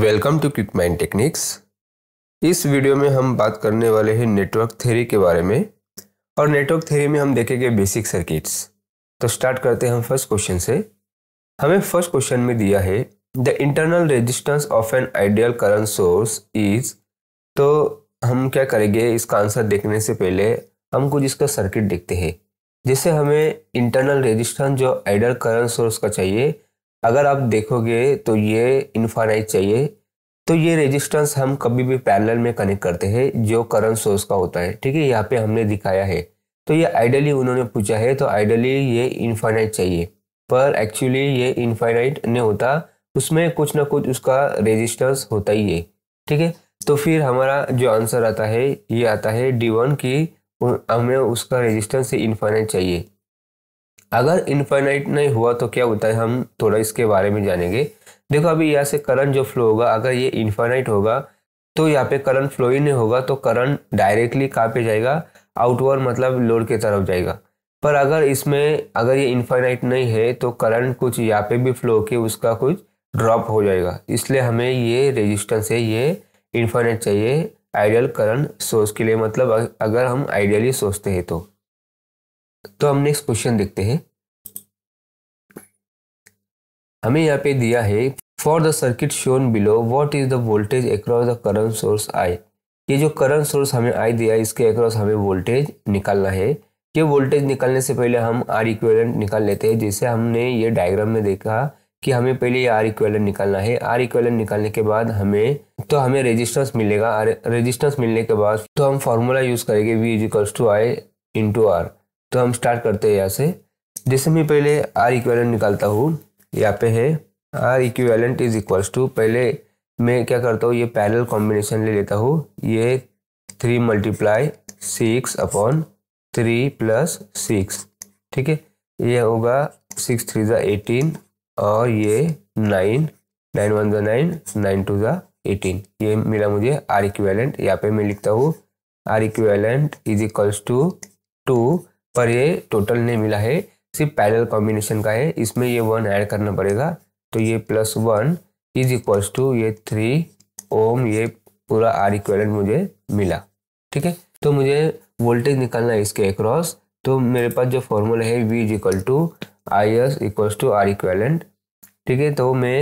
welcome to quick mind techniques इस video में हम बात करने वाले हैं नेटवर्क थ्योरी के बारे में और नेटवर्क थ्योरी में हम देखेंगे बेसिक सर्किट्स तो स्टार्ट करते हैं हम फर्स्ट क्वेश्चन से हमें फर्स्ट क्वेश्चन में दिया है the internal resistance of an ideal current source is तो हम क्या करेंगे इसका आंसर देखने से पहले हम कुछ इसका सर्किट देखते हैं जैसे हमें इंटरनल रेजिस्टेंस जो आइडियल करंट सोर्स का चाहिए अगर आप देखोगे तो ये इन्फ्रारेड चाहिए तो ये रेजिस्टेंस हम कभी भी पैरेलल में कनेक्ट करते हैं जो करंट सोर्स का होता है ठीक है यहाँ पे हमने दिखाया है तो ये आइडली उन्होंने पूछा है तो आइडली ये इन्फाइनाइट चाहिए पर एक्चुअली ये इन्फाइनाइट नहीं होता उसमें कुछ ना कुछ उसका रेजिस्टेंस होता ही है ठीक है तो फिर हमारा जो आंसर आता है ये आता है डी वन की हमें उसका रेजिस्टेंस से इन्फाइनाइट चाहिए अगर इन्फाइनाइट नहीं हुआ तो क्या होता है हम थोड़ा इसके बारे में जानेंगे देखो अभी यहाँ से करंट जो फ्लो होगा अगर ये इन्फाइनाइट होगा तो यहाँ पे करंट फ्लो ही नहीं होगा तो करंट डायरेक्टली कहाँ पे जाएगा आउटवर मतलब लोड के तरफ जाएगा पर अगर इसमें अगर ये इन्फाइनाइट नहीं है तो करंट कुछ यहाँ पे भी फ्लो के उसका कुछ ड्रॉप हो जाएगा इसलिए हमें ये रेजिस्टेंस है ये इन्फाइनाइट चाहिए आइडियल करंट सोर्स के लिए मतलब अगर हम आइडियली सोचते हैं तो तो हम नेक्स्ट क्वेश्चन देखते हैं हमें यहाँ पे दिया है for the circuit shown below what is the voltage across the current source I ये जो करंट सोर्स हमें आई दिया है इसके अक्रॉस हमें वोल्टेज निकालना है ये वोल्टेज निकालने से पहले हम आर इक्वेलेंट निकाल लेते हैं जैसे हमने ये डायग्राम में देखा कि हमें पहले ये आर इक्वेलेंट निकालना है आर इक्वेलेंट निकालने के बाद हमें तो हमें रेजिस्टेंस मिलेगा रेजिस्टेंस मिलने के बाद तो हम फॉर्मूला यूज़ करेंगे V is equals to I into R तो हम स्टार्ट करते हैं यहाँ से जैसे मैं पहले आर इक्वेलेंट निकालता हूँ यहाँ पे है R equivalent is equals to पहले मैं क्या करता हूँ ये पैरल कॉम्बिनेशन ले लेता हूँ ये three multiply six upon three plus six ठीक है ये होगा सिक्स थ्री ज़ा एटीन और ये नाइन नाइन वन ज़ा नाइन नाइन टू ज़ा एटीन ये मिला मुझे आर इक्वेलेंट यहाँ पे मैं लिखता हूँ R equivalent is equals to two पर ये टोटल नहीं मिला है सिर्फ पैरल कॉम्बिनेशन का है इसमें ये वन ऐड करना पड़ेगा तो ये plus one is equals to ये थ्री ओम ये पूरा आर इक्वेलेंट मुझे मिला ठीक है तो मुझे वोल्टेज निकालना है इसके अक्रॉस तो मेरे पास जो फॉर्मूला है V is equal to I S equals to R equivalent ठीक है तो मैं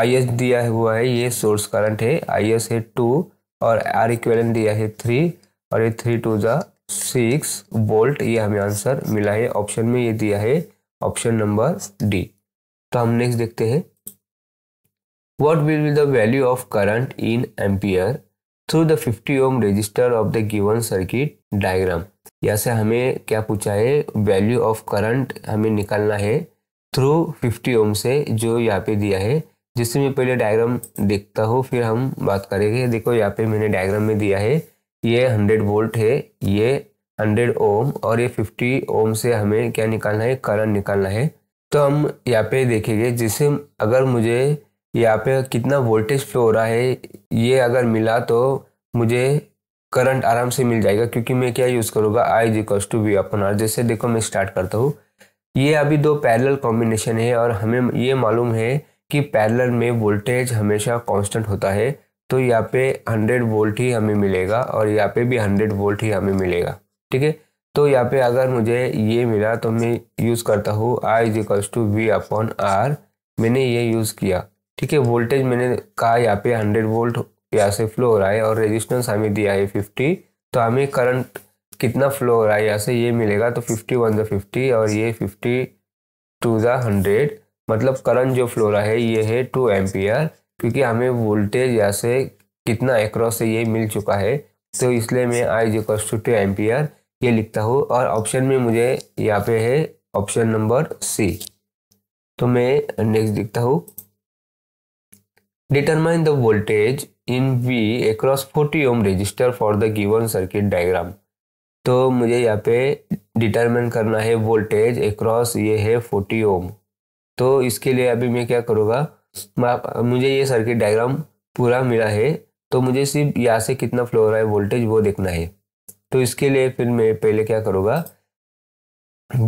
आई एस दिया हुआ है ये सोर्स करंट है आई एस है टू और आर इक्वेलेंट दिया है थ्री और ये थ्री टू ज़ा सिक्स वोल्ट ये हमें आंसर मिला है ऑप्शन में ये दिया है ऑप्शन नंबर डी तो हम नेक्स्ट देखते हैं what will be the value of current in ampere through the 50 ohm resistor of the given circuit diagram यहाँ से हमें क्या पूछा है वैल्यू ऑफ करंट हमें निकालना है थ्रू 50 ओम से जो यहाँ पे दिया है जिससे मैं पहले डायग्राम देखता हूँ फिर हम बात करेंगे देखो यहाँ पे मैंने डायग्राम में दिया है ये हंड्रेड वोल्ट है ये हंड्रेड ओम और ये फिफ्टी ओम से हमें क्या निकालना है करंट निकालना है तो हम यहाँ पे देखेंगे जिसे अगर मुझे यहाँ पे कितना वोल्टेज फ्लो हो रहा है ये अगर मिला तो मुझे करंट आराम से मिल जाएगा क्योंकि मैं क्या यूज़ करूँगा I G cause to V upon R जैसे देखो मैं स्टार्ट करता हूँ ये अभी दो पैरेलल कॉम्बिनेशन है और हमें ये मालूम है कि पैरेलल में वोल्टेज हमेशा कांस्टेंट होता है तो यहाँ पे 100 वोल्ट ही हमें मिलेगा और यहाँ पे भी 100 वोल्ट ही हमें मिलेगा ठीक है तो यहाँ पे अगर मुझे ये मिला तो मैं यूज़ करता हूँ I is equals to V upon R मैंने ये यूज़ किया ठीक है वोल्टेज मैंने कहा यहाँ पे 100 वोल्ट यहाँ से फ्लो हो रहा है और रेजिस्टेंस हमें दिया है फिफ़्टी तो हमें करंट कितना फ्लो हो रहा है यहाँ से ये मिलेगा तो फिफ्टी वन दिफ्टी फिफ्टी और ये फिफ्टी टू ज़ा हंड्रेड मतलब करंट जो फ्लो रहा है ये है टू एम्पियर क्योंकि हमें वोल्टेज या से कितना एक्रॉस से ये मिल चुका है तो इसलिए मैं I equals to two ampere ये लिखता हूँ और ऑप्शन में मुझे यहाँ पे है ऑप्शन नंबर सी तो मैं नेक्स्ट लिखता हूँ determine the voltage in V across forty ohm resistor for the given circuit diagram तो मुझे यहाँ पे डिटरमाइन करना है वोल्टेज एक्रॉस ये है फोर्टी ओम तो इसके लिए अभी मैं क्या करूँगा मुझे ये सर्किट डायग्राम पूरा मिला है तो मुझे सिर्फ यहाँ से कितना फ्लो रहा है वोल्टेज वो देखना है तो इसके लिए फिर मैं पहले क्या करूँगा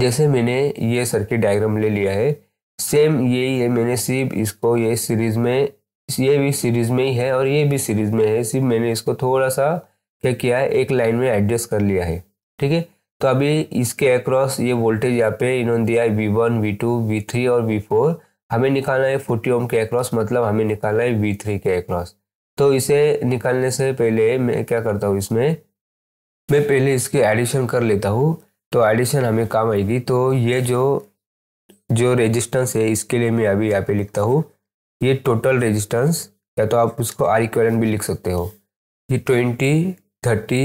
जैसे मैंने ये सर्किट डायग्राम ले लिया है सेम यही है मैंने सिर्फ इसको ये सीरीज में ये भी सीरीज में ही है और ये भी सीरीज में है सिर्फ मैंने इसको थोड़ा सा क्या किया है एक लाइन में एडजस्ट कर लिया है ठीक है तो अभी इसके अक्रॉस ये वोल्टेज यहाँ पे इन्होंने दिया है V one V two V three और वी फोर हमें निकालना है फोर्टी ओम के अक्रॉस मतलब हमें निकालना है वी थ्री के अक्रॉस तो इसे निकालने से पहले मैं क्या करता हूँ इसमें मैं पहले इसकी एडिशन कर लेता हूँ तो एडिशन हमें काम आएगी तो ये जो जो रेजिस्टेंस है इसके लिए मैं अभी यहाँ पे लिखता हूँ ये टोटल रेजिस्टेंस या तो आप उसको आर इक्वेलेंट भी लिख सकते हो ये ट्वेंटी थर्टी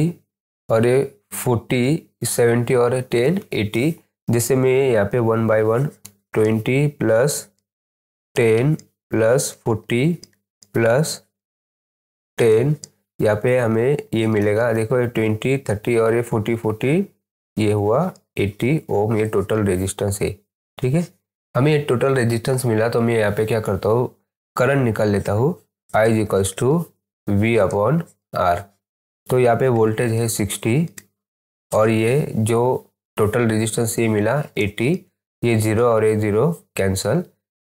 और ये फोर्टी सेवेंटी और टेन एटी जैसे मैं यहाँ पे one by one twenty plus ten plus forty plus ten यहाँ पे हमें ये मिलेगा देखो ये ट्वेंटी थर्टी और ये फोर्टी फोर्टी ये हुआ एट्टी ओम ये टोटल रेजिस्टेंस है ठीक है हमें ये टोटल रेजिस्टेंस मिला तो मैं यहाँ पे क्या करता हूँ करंट निकाल लेता हूँ I is equals to V upon R तो यहाँ पे वोल्टेज है सिक्सटी और ये जो टोटल रेजिस्टेंस ये मिला एट्टी ये ज़ीरो और ये ज़ीरो कैंसल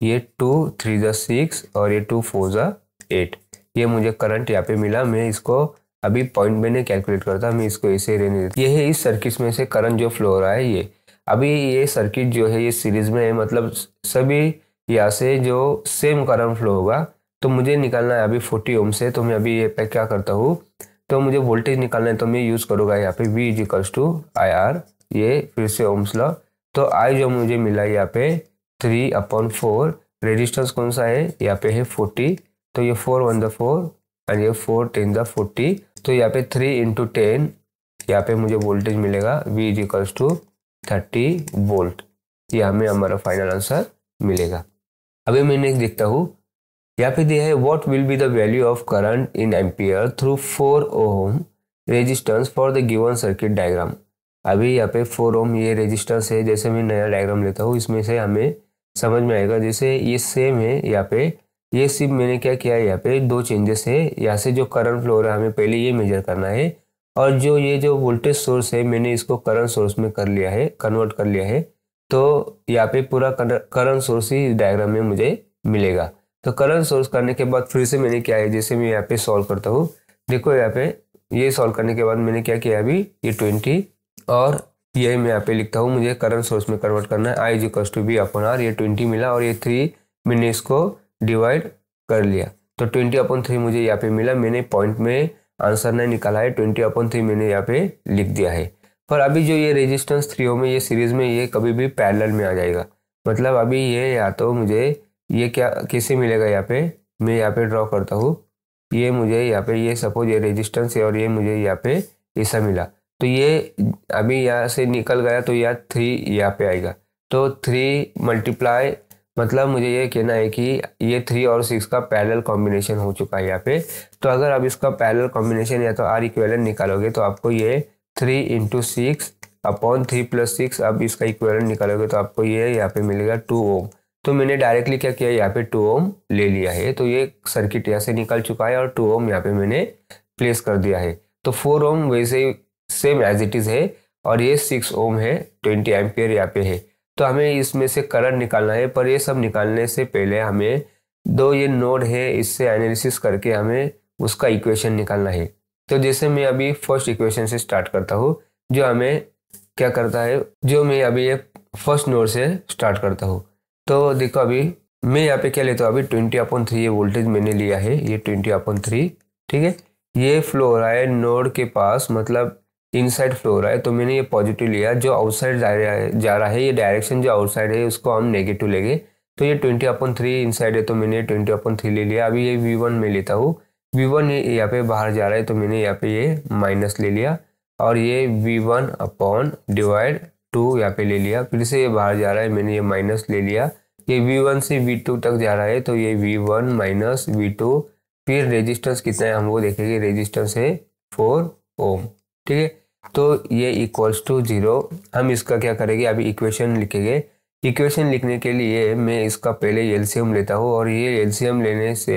ये टू थ्री ज़ा सिक्स और ये टू फोर ज़ा एट ये मुझे करंट यहाँ पे मिला मैं इसको अभी पॉइंट नहीं कैलकुलेट करता मैं इसको ऐसे रहने देता ये है इस सर्किट में से करंट जो फ्लो हो रहा है ये अभी ये सर्किट जो है ये सीरीज में है मतलब सभी यहाँ से जो सेम करंट फ्लो होगा तो मुझे निकालना है अभी फोर्टी ओम से तो मैं अभी ये पे क्या करता हूँ तो मुझे वोल्टेज निकालना है तो मैं यूज़ करूँगा यहाँ पे V equals to I R ये फिर से ओम्स लॉ तो आई जो मुझे मिला यहाँ पे थ्री अपॉन फोर रेजिस्टेंस कौन सा है यहाँ पे है फोर्टी तो ये four one the four and ये फोर टेन द फोर्टी तो यहाँ पे थ्री इंटू टेन यहाँ पे मुझे वोल्टेज मिलेगा V is equals to thirty volt ये हमें हमारा फाइनल आंसर मिलेगा अभी मैं नेक्स्ट देखता हूँ यहाँ पे दिया है what will be the value of current in ampere through four ohm resistance for the given circuit diagram अभी यहाँ पे फोर ओम ये रेजिस्टेंस है जैसे मैं नया डायग्राम लेता हूँ इसमें से हमें समझ में आएगा जैसे ये सेम है यहाँ पे ये सिम मैंने क्या किया है यहाँ पे दो चेंजेस है यहाँ से जो करंट फ्लो है हमें पहले ये मेजर करना है और जो ये जो वोल्टेज सोर्स है मैंने इसको करंट सोर्स में कर लिया है कन्वर्ट कर लिया है तो यहाँ पे पूरा करंट सोर्स ही डायग्राम में मुझे मिलेगा तो करंट सोर्स करने के बाद फिर से मैंने क्या है जैसे मैं यहाँ पे सॉल्व करता हूँ देखो यहाँ पे ये सॉल्व करने के बाद मैंने क्या किया अभी ये ट्वेंटी और यही मैं यहाँ पे लिखता हूँ मुझे करंट सोर्स में कन्वर्ट करना है I equals to V upon R ये ट्वेंटी मिला और ये थ्री मैंने इसको डिवाइड कर लिया तो ट्वेंटी अपन थ्री मुझे यहाँ पे मिला मैंने पॉइंट में आंसर नहीं निकाला है ट्वेंटी अपन थ्री मैंने यहाँ पे लिख दिया है पर अभी जो ये रेजिस्टेंस थ्री में ये सीरीज में ये कभी भी पैरेलल में आ जाएगा मतलब अभी ये या तो मुझे ये क्या कैसे मिलेगा यहाँ पे मैं यहाँ पे ड्रॉ करता हूँ ये मुझे यहाँ पे ये सपोज ये रेजिस्टेंस है और ये मुझे यहाँ पे ऐसा मिला तो ये अभी यहाँ से निकल गया तो यह थ्री यहाँ पे आएगा तो थ्री मल्टीप्लाई मतलब मुझे ये कहना है कि ये थ्री और सिक्स का पैरेलल कॉम्बिनेशन हो चुका है यहाँ पे तो अगर आप इसका पैरेलल कॉम्बिनेशन या तो आर इक्वेलेंट निकालोगे तो आपको ये three into six upon three plus six अब इसका इक्वेलेंट निकालोगे तो आपको ये यहाँ पे मिलेगा टू ओम तो मैंने डायरेक्टली क्या किया यहाँ पे टू ओम ले लिया है तो ये सर्किट यहाँ से निकल चुका है और टू ओम यहाँ पे मैंने प्लेस कर दिया है तो फोर ओम वैसे ही सेम एज इट इज़ है और ये सिक्स ओम है ट्वेंटी एम्पियर यहाँ पे है तो हमें इसमें से करंट निकालना है पर ये सब निकालने से पहले हमें दो ये नोड है इससे एनालिसिस करके हमें उसका इक्वेशन निकालना है तो जैसे मैं अभी फर्स्ट इक्वेशन से स्टार्ट करता हूँ जो हमें क्या करता है जो मैं अभी ये फर्स्ट नोड से स्टार्ट करता हूँ तो देखो अभी मैं यहाँ पे क्या लेता हूँ अभी ट्वेंटी अपॉन थ्री ये वोल्टेज मैंने लिया है ये ट्वेंटी अपॉन थ्री ठीक है ये फ्लो हो रहा है नोड के पास मतलब इनसाइड फ्लो हो रहा है तो मैंने ये पॉजिटिव लिया जो आउटसाइड जा रहा है जा रहा है ये डायरेक्शन जो आउटसाइड है उसको हम नेगेटिव लेंगे तो ये ट्वेंटी अपन थ्री इनसाइड है तो मैंने ट्वेंटी अपन थ्री ले लिया अभी ये वी वन में लेता हूँ वी वन ये यहाँ पे बाहर जा रहा है तो मैंने यहाँ पे ये माइनस ले लिया और ये V one upon divide two यहाँ पे ले लिया फिर से ये बाहर जा रहा है मैंने ये माइनस ले लिया ये वी वन से वी टू तक जा रहा है तो ये V one minus V two फिर रेजिस्टेंस कितना है हम वो देखेंगे रेजिस्टेंस है फोर ओम ठीक है तो ये इक्वल्स टू ज़ीरो हम इसका क्या करेंगे अभी इक्वेशन लिखेंगे इक्वेशन लिखने के लिए मैं इसका पहले एलसीएम लेता हूँ और ये एलसीएम लेने से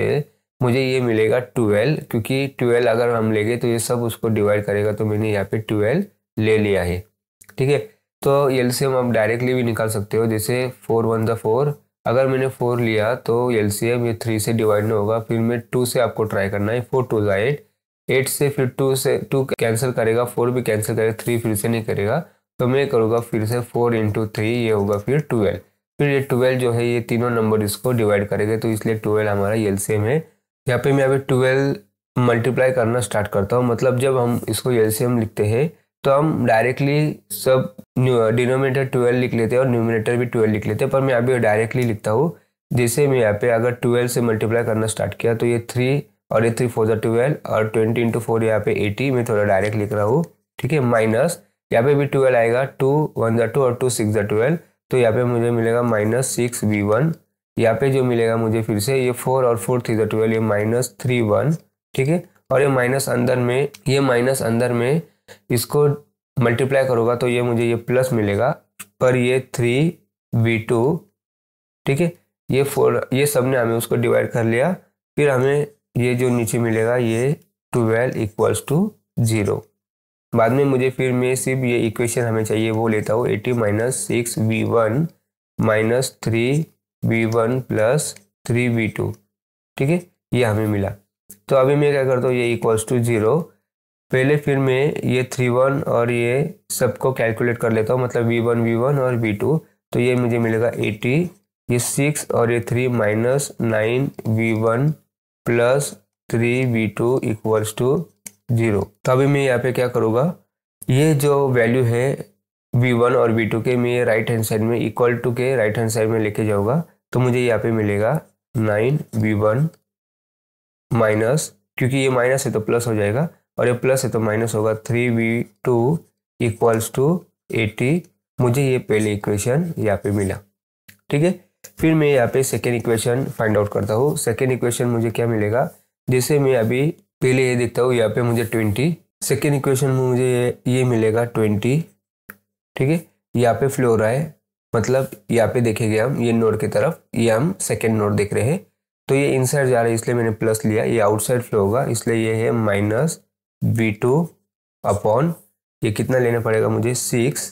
मुझे ये मिलेगा ट्वेल्व क्योंकि ट्वेल्व अगर हम लेंगे तो ये सब उसको डिवाइड करेगा तो मैंने यहाँ पे ट्वेल्व ले लिया है ठीक है तो एल सी एम आप डायरेक्टली भी निकाल सकते हो जैसे फोर वन द फोर अगर मैंने फोर लिया तो एल ये थ्री से डिवाइड नहीं होगा फिर मैं टू से आपको ट्राई करना है four two the eight eight से फिर टू से टू कैंसिल करेगा फोर भी कैंसिल करेगा थ्री फिर से नहीं करेगा तो मैं करूँगा फिर से फोर इंटू थ्री ये होगा फिर ट्वेल्व फिर ये ट्वेल्व जो है ये तीनों नंबर इसको डिवाइड करेगा तो इसलिए ट्वेल्व हमारा एल है यहाँ पे मैं अभी ट्वेल्व मल्टीप्लाई करना स्टार्ट करता हूँ मतलब जब हम इसको एल लिखते हैं तो हम डायरेक्टली सब डिनोमिनेटर ट्वेल्व लिख लेते हैं और न्यूमिनेटर भी ट्वेल्व लिख लेते हैं पर मैं अभी डायरेक्टली लिखता हूँ जैसे मैं यहाँ पे अगर ट्वेल्व से मल्टीप्लाई करना स्टार्ट किया तो ये थ्री और ये थ्री फोर जो ट्वेल्व और ट्वेंटी इंटू फोर यहाँ पे एटी मैं थोड़ा डायरेक्ट लिख रहा हूँ ठीक है माइनस यहाँ पे भी ट्वेल्व आएगा टू वन जो टू और टू सिक्स जो ट्वेल्व तो यहाँ पे मुझे मिलेगा माइनस सिक्स वी वन यहाँ पे जो मिलेगा मुझे फिर से ये फोर और फोर थ्री जो ट्वेल्व ये माइनस थ्री वन ठीक है और ये माइनस अंदर में ये माइनस अंदर में इसको मल्टीप्लाई करूँगा तो ये मुझे ये प्लस मिलेगा पर ये थ्री वी टू ठीक है ये फोर ये सब ने हमें उसको डिवाइड कर लिया फिर हमें ये जो नीचे मिलेगा ये ट्वेल्व इक्वल्स टू ज़ीरो बाद में मुझे फिर मैं सिर्फ ये इक्वेशन हमें चाहिए वो लेता हूँ eighty minus six V one minus three V one plus three V two ठीक है ये हमें मिला तो अभी मैं क्या करता हूँ ये इक्वल्स टू ज़ीरो पहले फिर मैं ये थ्री वन और ये सबको कैलकुलेट कर लेता हूँ मतलब वी वन वी वन और वी टू तो ये मुझे मिलेगा एटी ये सिक्स और ये three minus nine V one plus three V two equals to zero तो अभी मैं यहाँ पे क्या करूँगा ये जो वैल्यू है बी वन और बी टू के मैं ये राइट हैंड साइड में इक्वल टू के राइट हैंड साइड में लेके जाऊँगा तो मुझे यहाँ पे मिलेगा नाइन बी वन माइनस क्योंकि ये माइनस है तो प्लस हो जाएगा और ये प्लस है तो माइनस होगा three V two equals to eighty मुझे ये पहले इक्वेशन यहाँ पे मिला ठीक है फिर मैं यहाँ पे सेकेंड इक्वेशन फाइंड आउट करता हूँ सेकेंड इक्वेशन मुझे क्या मिलेगा जैसे मैं अभी पहले ये देखता हूँ यहाँ पे मुझे ट्वेंटी सेकेंड इक्वेशन में मुझे ये मिलेगा ट्वेंटी ठीक है यहाँ पे फ्लोर है मतलब यहाँ पे देखेंगे हम ये नोड की तरफ ये हम सेकेंड नोड देख रहे हैं तो ये इनसाइड जा रहा है इसलिए मैंने प्लस लिया ये आउटसाइड फ्लो होगा इसलिए ये है माइनस बी टू अपॉन ये कितना लेना पड़ेगा मुझे सिक्स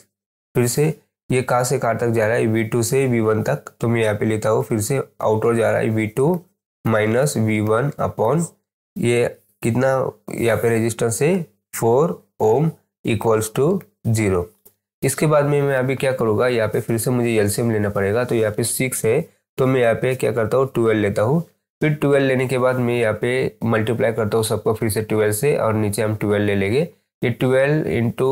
फिर से ये कहाँ से कहाँ तक जा रहा है वी टू से वी वन तक तो मैं यहाँ पे लेता हूँ फिर से आउटर जा रहा है V two minus V one upon ये कितना यहाँ पे रेजिस्टेंस है four ohm equals to zero इसके बाद में मैं अभी क्या करूँगा यहाँ पे फिर से मुझे एलसीएम लेना पड़ेगा तो यहाँ पे सिक्स है तो मैं यहाँ पे क्या करता हूँ ट्वेल्व लेता हूँ फिर ट्वेल्व लेने के बाद मैं यहाँ पे मल्टीप्लाई करता हूँ सबको फिर से ट्वेल्व से और नीचे हम ट्वेल्व ले लेंगे ये twelve into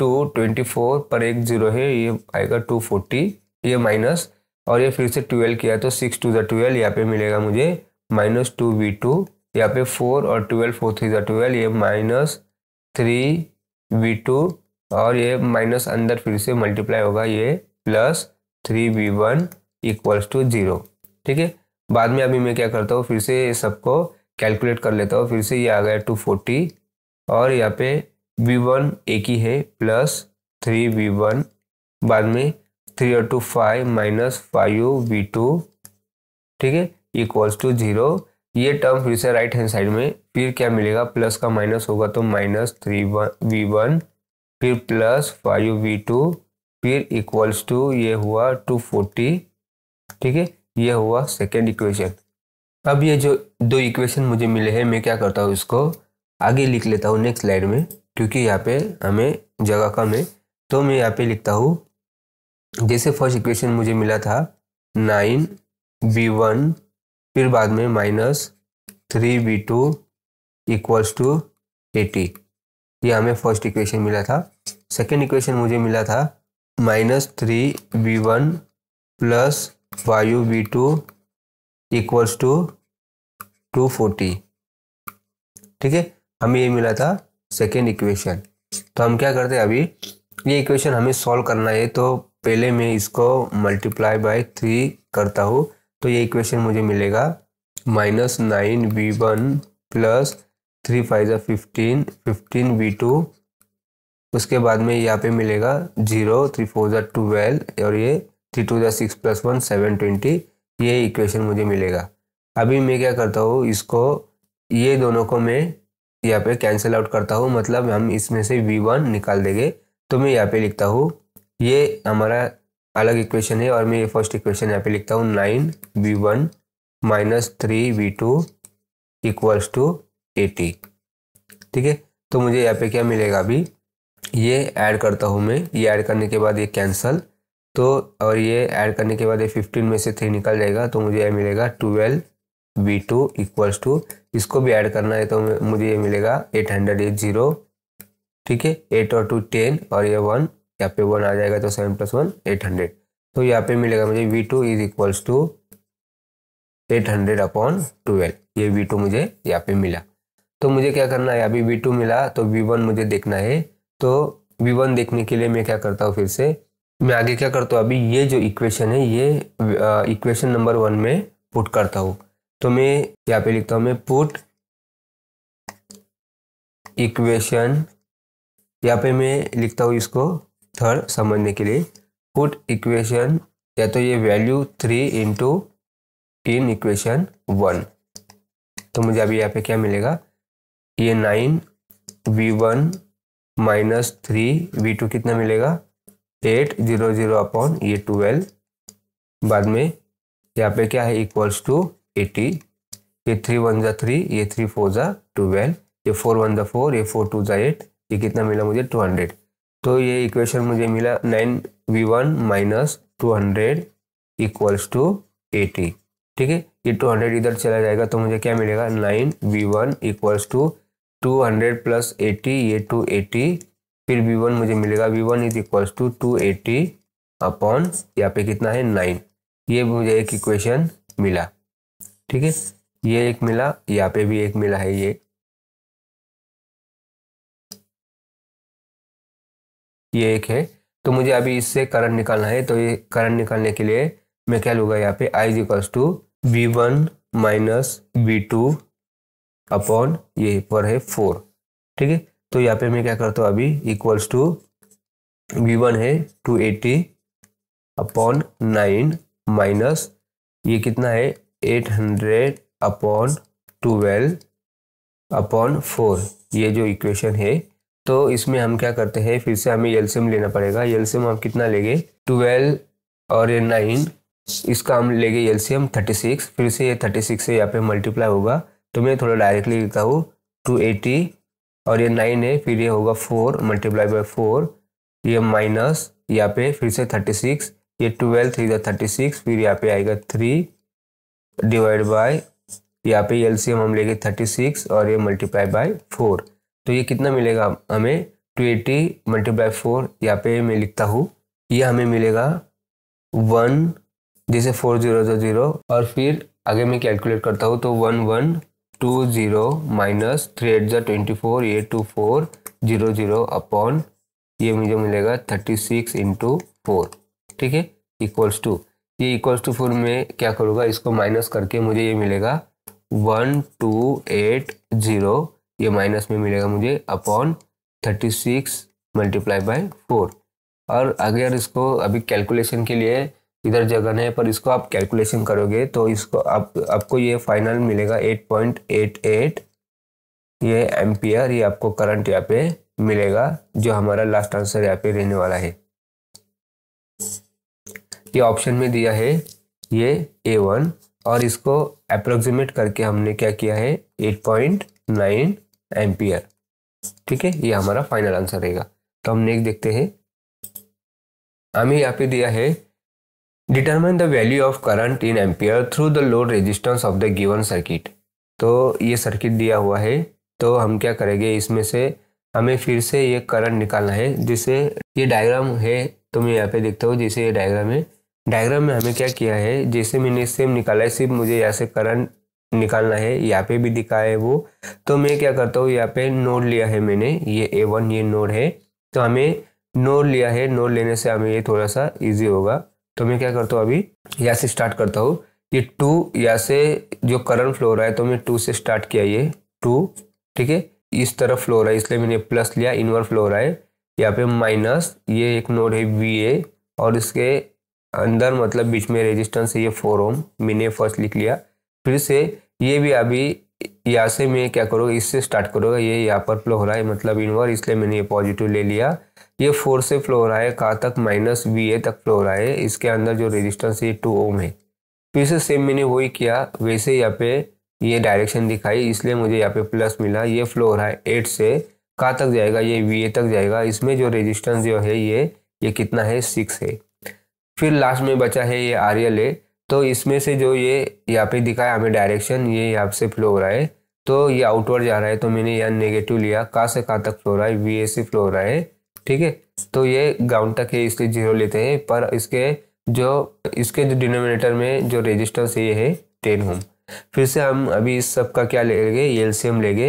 two twenty four पर एक जीरो है ये आएगा टू फोर्टी ये माइनस और ये फिर से ट्वेल्व किया तो सिक्स टू ज़ा ट्वेल्व यहाँ पे मिलेगा मुझे माइनस टू बी टू यहाँ पे फोर और ट्वेल्व फोर थ्री ज़ा ट्वेल्व ये माइनस थ्री बी टू और ये माइनस अंदर फिर से मल्टीप्लाई होगा ये plus three V one equals to zero ठीक है बाद में अभी मैं क्या करता हूँ फिर से सबको कैलकुलेट कर लेता हूँ फिर से ये आ गया टू फोर्टी और यहाँ पे वी वन एक ही है प्लस थ्री वी वन बाद में थ्री और two five minus five V two ठीक है इक्वल्स टू जीरो ये टर्म फिर से राइट हैंड साइड में फिर क्या मिलेगा प्लस का माइनस होगा तो minus three one V one फिर प्लस फाइव वी टू फिर इक्वल्स टू ये हुआ टू फोर्टी ठीक है ये हुआ सेकेंड इक्वेशन अब ये जो दो इक्वेशन मुझे मिले हैं मैं क्या करता हूँ इसको आगे लिख लेता हूँ नेक्स्ट स्लाइड में क्योंकि यहाँ पे हमें जगह कम है तो मैं यहाँ पे लिखता हूँ जैसे फर्स्ट इक्वेशन मुझे मिला था नाइन बी वन फिर बाद में minus three V two equals to eighty ये हमें फर्स्ट इक्वेशन मिला था सेकेंड इक्वेशन मुझे मिला था minus three V one plus five V two equals to two forty ठीक है हमें ये मिला था सेकेंड इक्वेशन तो हम क्या करते हैं अभी ये इक्वेशन हमें सॉल्व करना है तो पहले मैं इसको मल्टीप्लाई बाय थ्री करता हूँ तो ये इक्वेशन मुझे मिलेगा minus nine V one plus three five fifteen fifteen V two उसके बाद में यहाँ पे मिलेगा जीरो थ्री फोर ज़ा ट्वेल्व और ये थ्री टू ज़ा six plus one seven twenty ये इक्वेशन मुझे मिलेगा अभी मैं क्या करता हूँ इसको ये दोनों को मैं यहाँ पे कैंसिल आउट करता हूँ मतलब हम इसमें से वी वन निकाल देंगे तो मैं यहाँ पे लिखता हूँ ये हमारा अलग इक्वेशन है और मैं ये फर्स्ट इक्वेशन यहाँ पे लिखता हूँ nine V one minus three V two equals to eighty ठीक है तो मुझे यहाँ पे क्या मिलेगा अभी ये ऐड करता हूँ मैं ये ऐड करने के बाद ये कैंसल तो और ये ऐड करने के बाद ये फिफ्टीन में से थ्री निकल जाएगा तो मुझे यह मिलेगा twelve V two equals to इसको भी ऐड करना है तो मुझे ये मिलेगा एट हंड्रेड एट जीरो ठीक है एट और टू टेन और ये वन यहाँ पे वन आ जाएगा तो seven plus one eight hundred तो यहाँ पे मिलेगा मुझे V two is equals to eight hundred upon twelve ये वी टू मुझे यहाँ पे मिला तो मुझे क्या करना है अभी वी टू मिला तो वी वन मुझे देखना है तो वी वन देखने के लिए मैं क्या करता हूँ फिर से मैं आगे क्या करता हूँ अभी ये जो इक्वेशन है ये इक्वेशन नंबर वन में पुट करता हूँ तो मैं यहाँ पे लिखता हूँ मैं पुट इक्वेशन यहाँ पे मैं लिखता हूँ इसको थर्ड समझने के लिए पुट इक्वेशन या तो ये value three into in equation one तो मुझे अभी यहाँ पे क्या मिलेगा ये nine V one minus three V two कितना मिलेगा एट जीरो जीरो अपॉन ये ट्वेल्व बाद में यहाँ पे क्या है इक्वल्स टू एटी ये थ्री वन ज़ा थ्री ये थ्री फोर ज़ा ट्वेल्व ये फोर वन ज़ा फोर ये फोर टू ज़ा एट ये कितना मिला मुझे टू हंड्रेड तो ये इक्वेशन मुझे मिला nine V one minus two hundred equals to eighty ठीक है ये टू हंड्रेड इधर चला जाएगा तो मुझे क्या मिलेगा nine V one equals to two hundred plus eighty ये टू एटी फिर वी वन मुझे मिलेगा V one is equals to two eighty upon यहाँ पे कितना है नाइन ये मुझे एक इक्वेशन मिला ठीक है ये एक मिला यहाँ पे भी एक मिला है ये ये एक है तो मुझे अभी इससे करंट निकालना है तो ये करंट निकालने के लिए मैं क्या लूंगा यहाँ पे I equals to V one minus V two upon ये पर है फोर ठीक है तो यहाँ पे मैं क्या करता हूँ अभी इक्वल्स टू वी वन है two eighty upon nine minus ये कितना है eight hundred upon twelve upon four ये जो इक्वेशन है तो इसमें हम क्या करते हैं फिर से हमें एल्सियम लेना पड़ेगा एल्सियम हम कितना लेंगे ट्वेल्व और ये नाइन इसका हम लेंगे एल्सियम थर्टी सिक्स फिर से ये थर्टी सिक्स से यहाँ पे मल्टीप्लाई होगा तो मैं थोड़ा डायरेक्टली लिखता हूँ टू एटी और ये नाइन है फिर ये होगा फोर मल्टीप्लाई बाई फोर ये माइनस यहाँ पे फिर से थर्टी सिक्स ये ट्वेल्व थ्री थर्टी सिक्स फिर यहाँ पे आएगा थ्री डिवाइड बाय यहाँ पे एम हम लेंगे थर्टी सिक्स और ये मल्टीप्लाई बाय फोर तो ये कितना मिलेगा हमें ट्वेंटी एटी मल्टीप्लाई फोर यहाँ पे मैं लिखता हूँ ये हमें मिलेगा वन जैसे फोर जीरो जो जीरो और फिर आगे मैं कैलकुलेट करता हूँ तो one one two zero minus three eight जो ट्वेंटी फोर ये two four zero zero upon ये मुझे मिलेगा थर्टी सिक्स इंटू फोर ठीक है इक्वल्स टू ये इक्वल्स टू फोर में क्या करूँगा इसको माइनस करके मुझे ये मिलेगा वन टू एट जीरो ये माइनस में मिलेगा मुझे upon thirty six multiply by four और अगर इसको अभी कैलकुलेशन के लिए इधर जगह नहीं है पर इसको आप कैलकुलेशन करोगे तो इसको आप आपको ये फाइनल मिलेगा एट पॉइंट एट एट ये एम्पियर ये आपको करंट यहाँ पे मिलेगा जो हमारा लास्ट आंसर यहाँ पे रहने वाला है ये ऑप्शन में दिया है ये ए वन और इसको अप्रोक्सीमेट करके हमने क्या किया है एट पॉइंट नाइन एम्पियर ठीक है ये हमारा फाइनल आंसर रहेगा तो हम नेक्स्ट देखते हैं हमें यहाँ पे दिया है determine the value of current in ampere through the load resistance of the given circuit तो ये सर्किट दिया हुआ है तो हम क्या करेंगे इसमें से हमें फिर से ये करंट निकालना है जिसे ये डायग्राम है तो मैं यहाँ पे देखता हूँ जिसे ये डायग्राम है डायग्राम में हमें क्या किया है जैसे मैंने सेम निकाला है सिर्फ मुझे यहाँ से करंट निकालना है यहाँ पे भी दिखा है वो तो मैं क्या करता हूँ यहाँ पे नोड लिया है मैंने ये ए वन ये नोड है तो हमें नोड लिया है नोड लेने से हमें ये थोड़ा सा इजी होगा तो मैं क्या करता हूँ अभी यहाँ से स्टार्ट करता हूँ ये टू यहाँ से जो करंट फ्लो रहा है तो मैं टू से स्टार्ट किया ये टू ठीक है इस तरफ फ्लो रहा है इसलिए मैंने प्लस लिया इनवर फ्लो रहा है यहाँ पे माइनस ये एक नोड है वी ए और इसके अंदर मतलब बीच में रेजिस्टेंस है ये फोर ओम मैंने फर्स्ट लिख लिया फिर से ये भी अभी यहाँ से मैं क्या करूँगा इससे स्टार्ट करूँगा ये यहाँ पर फ्लो हो रहा है मतलब इनवर इसलिए मैंने ये पॉजिटिव ले लिया ये फोर से फ्लो हो रहा है कहाँ तक माइनस वी ए तक फ्लो हो रहा है इसके अंदर जो रेजिस्टेंस है टू ओम है फिर से सेम मैंने वही किया वैसे यहाँ पे ये डायरेक्शन दिखाई इसलिए मुझे यहाँ पे प्लस मिला ये फ्लो हो रहा है एट से कहाँ तक जाएगा ये वी ए तक जाएगा इसमें जो रेजिस्टेंस जो है ये ये कितना है सिक्स है फिर लास्ट में बचा है ये आर एल ए तो इसमें से जो ये यहाँ पे दिखाया हमें डायरेक्शन ये यहाँ से फ्लो हो रहा है तो ये आउटवर्ड जा रहा है तो मैंने यहाँ नेगेटिव लिया कहाँ से कहाँ तक फ्लो हो रहा है वी ए से फ्लो हो रहा है ठीक है तो ये ग्राउंड तक है इसलिए जीरो लेते हैं पर इसके जो इसके जो डिनोमिनेटर में जो रजिस्टेंस ये है टेन होम फिर से हम अभी इस सब का क्या लेंगे एल्शियम लेंगे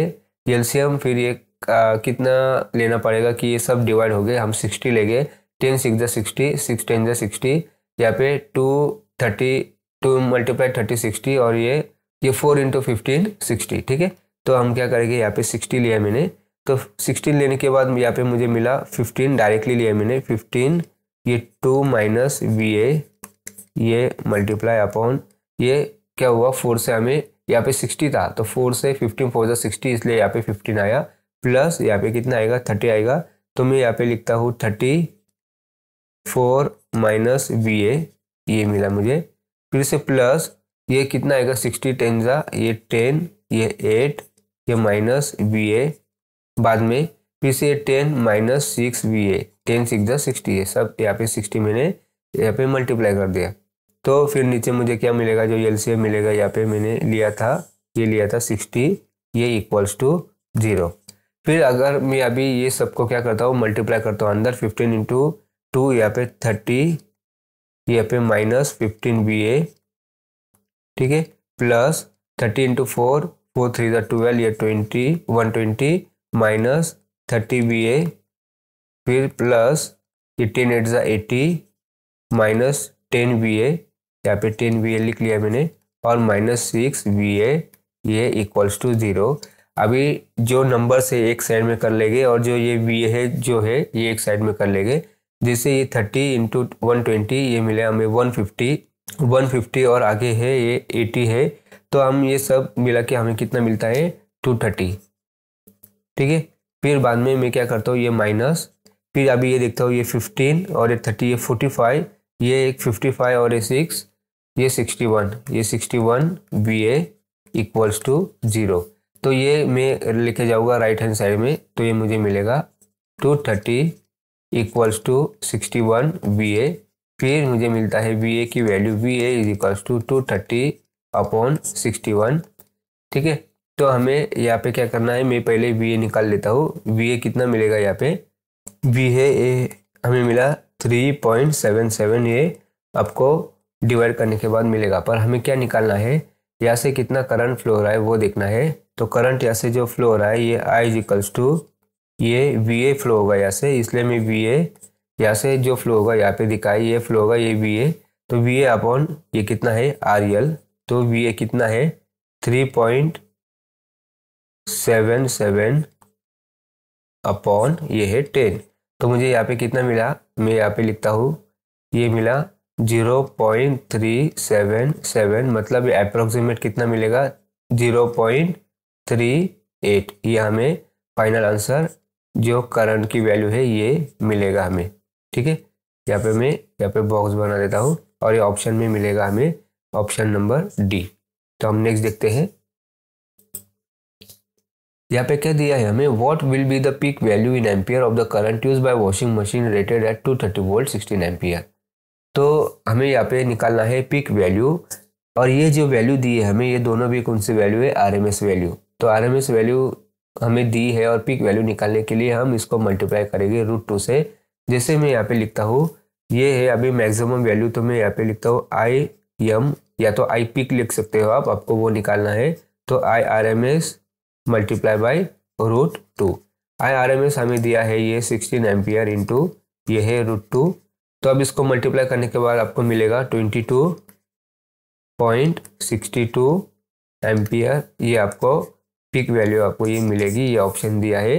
एल्शियम फिर ये आ, कितना लेना पड़ेगा कि ये सब डिवाइड हो गए हम सिक्सटी लेंगे टेन सिक्स जै सिक्सटी सिक्स टेन जै सिक्सटी यहाँ पे two thirty two multiply thirty sixty और ये ये फोर इंटू फिफ्टीन सिक्सटी ठीक है तो हम क्या करेंगे यहाँ पे सिक्सटी लिया मैंने तो सिक्सटीन लेने के बाद यहाँ पे मुझे मिला फिफ्टीन डायरेक्टली लिया मैंने फिफ्टीन ये टू माइनस वी ए ये मल्टीप्लाई अपॉन ये क्या हुआ फोर से हमें यहाँ पे सिक्सटी था तो फोर से फिफ्टीन फोर जो सिक्सटी इसलिए यहाँ पे फिफ्टीन आया प्लस यहाँ पे कितना आएगा थर्टी आएगा तो मैं यहाँ पे लिखता हूँ thirty four minus V A ये मिला मुझे फिर से प्लस ये कितना आएगा सिक्सटी टेन जा ये टेन ये एट ये माइनस वी ए बाद में फिर से ten minus six V A ten six जा सिक्सटी ए सब यहाँ पे सिक्सटी मैंने यहाँ पे मल्टीप्लाई कर दिया तो फिर नीचे मुझे क्या मिलेगा जो एल सी मिलेगा यहाँ पे मैंने लिया था ये लिया था सिक्सटी ये इक्वल्स टू जीरो फिर अगर मैं अभी ये सबको क्या करता हूँ मल्टीप्लाई करता हूँ अंदर फिफ्टीन इंटू टू यहाँ पे थर्टी यहाँ पे माइनस फिफ्टीन बी ए ठीक है plus thirty into four four three twelve या twenty one twenty minus thirty V A फिर प्लस एटीन एट ज़ा eighty minus ten V A यहाँ पे टेन बी ए लिख लिया मैंने और माइनस सिक्स बी ए ये इक्वल्स टू ज़ीरो अभी जो नंबर से एक साइड में कर लेंगे और जो ये बी ए है जो है ये एक साइड में कर लेंगे जैसे ये थर्टी इंटू वन ट्वेंटी ये मिले हमें वन फिफ्टी वन फिफ्टी और आगे है ये एटी है तो हम ये सब मिला के हमें कितना मिलता है टू थर्टी ठीक है फिर बाद में मैं क्या करता हूँ ये माइनस फिर अभी ये देखता हूँ ये फिफ्टीन और ये थर्टी ये फोर्टी फाइव ये एक फिफ्टी फाइव और ये सिक्स ये सिक्सटी वन ये sixty one V A equals to zero तो ये मैं लेके जाऊँगा राइट हैंड साइड में तो ये मुझे मिलेगा two thirty equals to sixty one V A फिर मुझे मिलता है बी ए की value V A is equals to two thirty upon sixty one ठीक है तो हमें यहाँ पे क्या करना है मैं पहले बी ए निकाल लेता हूँ बी ए कितना मिलेगा यहाँ पे बी ए हमें मिला थ्री पॉइंट सेवन सेवन ये आपको डिवाइड करने के बाद मिलेगा पर हमें क्या निकालना है यहाँ से कितना करंट फ्लो हो रहा है वो देखना है तो करंट यहाँ से जो फ्लो हो रहा है ये आई इजिकल्स टू ये वी ए फ्लो होगा यहाँ से इसलिए मैं वी ए यहाँ से जो फ्लो होगा यहाँ पे दिखाई ये फ्लो होगा ये वी ए तो वी ए अपॉन ये कितना है आर एल e तो वी ए कितना है three point seven seven upon ये है टेन तो मुझे यहाँ पे कितना मिला मैं यहाँ पे लिखता हूँ ये मिला zero point three seven seven मतलब अप्रोक्सीमेट कितना मिलेगा जीरो पॉइंट थ्री एट ये हमें फाइनल आंसर जो करंट की वैल्यू है ये मिलेगा हमें ठीक है यहाँ पे मैं यहाँ पे बॉक्स बना देता हूँ और ये ऑप्शन में मिलेगा हमें ऑप्शन नंबर डी तो हम नेक्स्ट देखते हैं यहाँ पे क्या दिया है हमें what will be the peak value in ampere of the current use by washing machine rated at two thirty volt sixteen ampere तो हमें यहाँ पे निकालना है पीक वैल्यू और ये जो वैल्यू दी है हमें ये दोनों भी कौन सी वैल्यू है आर वैल्यू तो आर वैल्यू हमें दी है और पीक वैल्यू निकालने के लिए हम इसको मल्टीप्लाई करेंगे रूट टू से जैसे मैं यहाँ पे लिखता हूँ ये है अभी मैक्सिमम वैल्यू तो मैं यहाँ पे लिखता हूँ आई एम या तो आई पीक लिख सकते हो आप आपको वो निकालना है तो I R M S multiply by root two I R M S हमें दिया है ये सिक्सटीन एम्पियर इंटू ये है रूट टू तो अब इसको मल्टीप्लाई करने के बाद आपको मिलेगा twenty two point sixty two ampere ये आपको पिक वैल्यू आपको ये मिलेगी ये ऑप्शन दिया है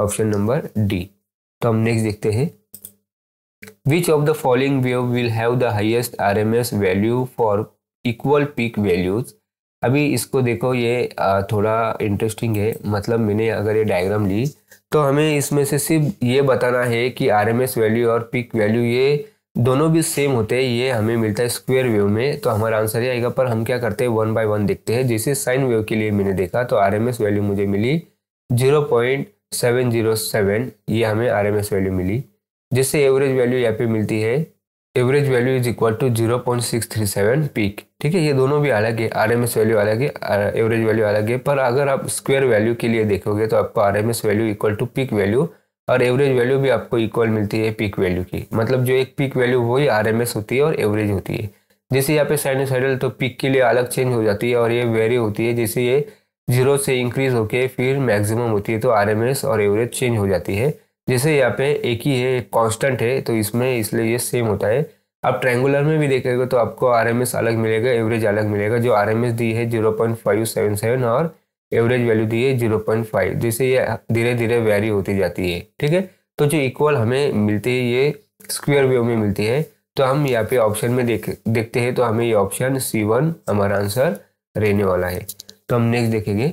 ऑप्शन नंबर डी तो हम नेक्स्ट देखते हैं which of the following wave will have the highest R M S value for equal peak values अभी इसको देखो ये थोड़ा इंटरेस्टिंग है मतलब मैंने अगर ये डायग्राम ली तो हमें इसमें से सिर्फ ये बताना है कि आर एम एस वैल्यू और पिक वैल्यू ये दोनों भी सेम होते हैं ये हमें मिलता है स्क्वेयर वेव में तो हमारा आंसर ये आएगा पर हम क्या करते हैं वन बाय वन देखते हैं जैसे साइन वेव के लिए मैंने देखा तो आर वैल्यू मुझे मिली zero point seven zero seven ये हमें आर वैल्यू मिली जिससे एवरेज वैल्यू यहाँ पे मिलती है average value is equal to zero point six three seven peak ठीक है ये दोनों भी अलग है आर वैल्यू अलग है एवरेज वैल्यू अलग है पर अगर आप स्क्वेयर वैल्यू के लिए देखोगे तो आपको R value equal to peak value और एवरेज वैल्यू भी आपको इक्वल मिलती है पीक वैल्यू की मतलब जो एक पीक वैल्यू वही आर होती है और एवरेज होती है जैसे यहाँ पे साइनोसाइडल तो पीक के लिए अलग चेंज हो जाती है और ये वेरी होती है जैसे ये जीरो से इंक्रीज होके फिर मैक्सिमम होती है तो आर और एवरेज चेंज हो जाती है जैसे यहाँ पे एक ही है एक कॉन्स्टेंट है तो इसमें इसलिए ये सेम होता है आप ट्रेंगुलर में भी देखेगा तो आपको आर अलग मिलेगा एवरेज अलग मिलेगा जो आर दी है zero point five seven seven और एवरेज वैल्यू दी है जीरो पॉइंट फाइव जिससे ये धीरे धीरे वेरी होती जाती है ठीक है तो जो इक्वल हमें मिलती है ये स्क्वेयर वेव में मिलती है तो हम यहाँ पे ऑप्शन में देख देखते हैं तो हमें ये ऑप्शन सी वन हमारा आंसर रहने वाला है तो हम नेक्स्ट देखेंगे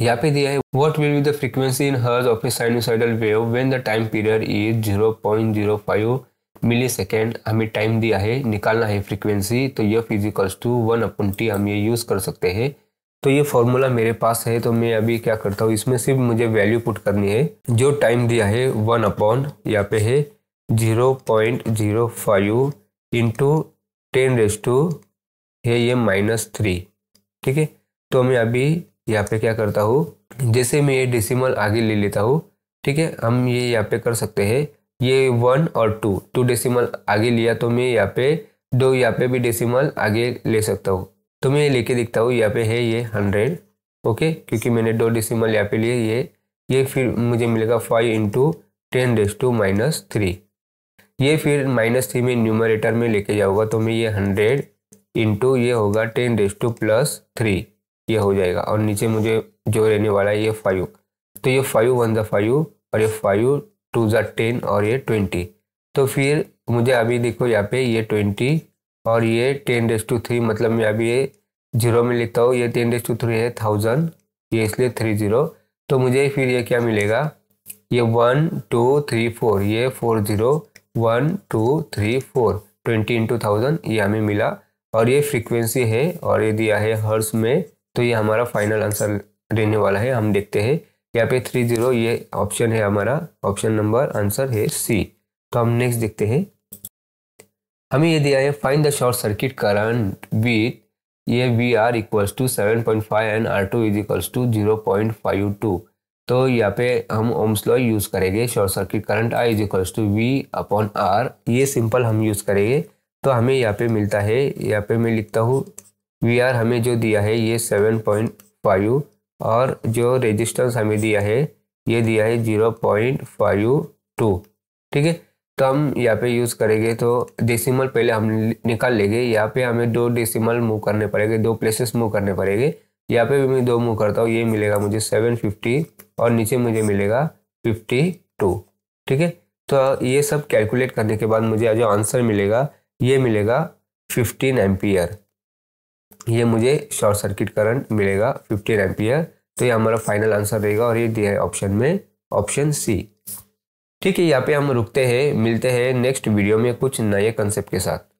यहाँ पे दिया है what will be the frequency in hertz of a sinusoidal wave when the time period is zero point zero five millisecond हमें टाइम दिया है निकालना है फ्रिक्वेंसी तो ये फिजिकल्स टू वन अपन टी हम ये यूज़ कर सकते हैं तो ये फॉर्मूला मेरे पास है तो मैं अभी क्या करता हूँ इसमें सिर्फ मुझे वैल्यू पुट करनी है जो टाइम दिया है वन अपॉन यहाँ पे है zero point zero five into ten raise to है ये माइनस थ्री ठीक है तो मैं अभी यहाँ पे क्या करता हूँ जैसे मैं ये डेसिमल आगे ले लेता हूँ ठीक है हम ये यहाँ पे कर सकते हैं ये वन और टू टू डेसीमल आगे लिया तो मैं यहाँ पे दो यहाँ पे भी डेसीमल आगे ले सकता हूँ तो मैं लेके देखता हूँ यहाँ पे है ये हंड्रेड ओके क्योंकि मैंने दो डिसिमल यहाँ पे लिए ये ये फिर मुझे मिलेगा five into ten raise to minus three ये फिर माइनस थ्री में न्यूमरेटर में लेके जाऊँगा तो मैं ये हंड्रेड इंटू ये होगा ten raise to plus three ये हो जाएगा और नीचे मुझे जो रहने वाला है ये फाइव तो ये फाइव वन ज फाइव और ये फाइव टू ज़ा टेन और ये ट्वेंटी तो फिर मुझे अभी देखो यहाँ पे ये ट्वेंटी और ये टेन डेज टू थ्री मतलब मैं अभी ये जीरो में लिखता हूँ ये टेन डेज टू थ्री है थाउजेंड ये इसलिए थ्री जीरो तो मुझे फिर ये क्या मिलेगा ये वन टू थ्री फोर ये four zero one two three four twenty into thousand ये हमें मिला और ये फ्रीक्वेंसी है और ये दिया है हर्स में तो ये हमारा फाइनल आंसर रहने वाला है हम देखते हैं यहाँ पे थ्री जीरो ये ऑप्शन है हमारा ऑप्शन नंबर आंसर है सी तो हम नेक्स्ट देखते हैं हमें ये दिया है find the short circuit current with ये V R equals to seven point five and R two is equals to zero point five two तो यहाँ पे हम ओम्स लॉ यूज़ करेंगे short circuit current I is equals to V upon R ये simple हम use करेंगे तो हमें यहाँ पे मिलता है यहाँ पे मैं लिखता हूँ वी आर हमें जो दिया है ये सेवन पॉइंट फाइव और जो रेजिस्टेंस हमें दिया है ये दिया है जीरो पॉइंट फाइव टू ठीक है कम यहाँ पे यूज़ करेंगे तो डेसिमल पहले हम निकाल लेंगे यहाँ पे हमें दो डेसिमल मूव करने पड़ेंगे दो प्लेसेस मूव करने पड़ेंगे यहाँ पे भी मैं दो मूव करता हूँ ये मिलेगा मुझे सेवन फिफ्टी और नीचे मुझे मिलेगा फिफ्टी टू ठीक है तो ये सब कैलकुलेट करने के बाद मुझे जो आंसर मिलेगा ये मिलेगा फिफ्टीन एम्पियर ये मुझे शॉर्ट सर्किट करंट मिलेगा फिफ्टीन एम्पियर तो ये हमारा फाइनल आंसर रहेगा और ये दिया है ऑप्शन में ऑप्शन सी ठीक है यहाँ पे हम रुकते हैं मिलते हैं नेक्स्ट वीडियो में कुछ नए कंसेप्ट के साथ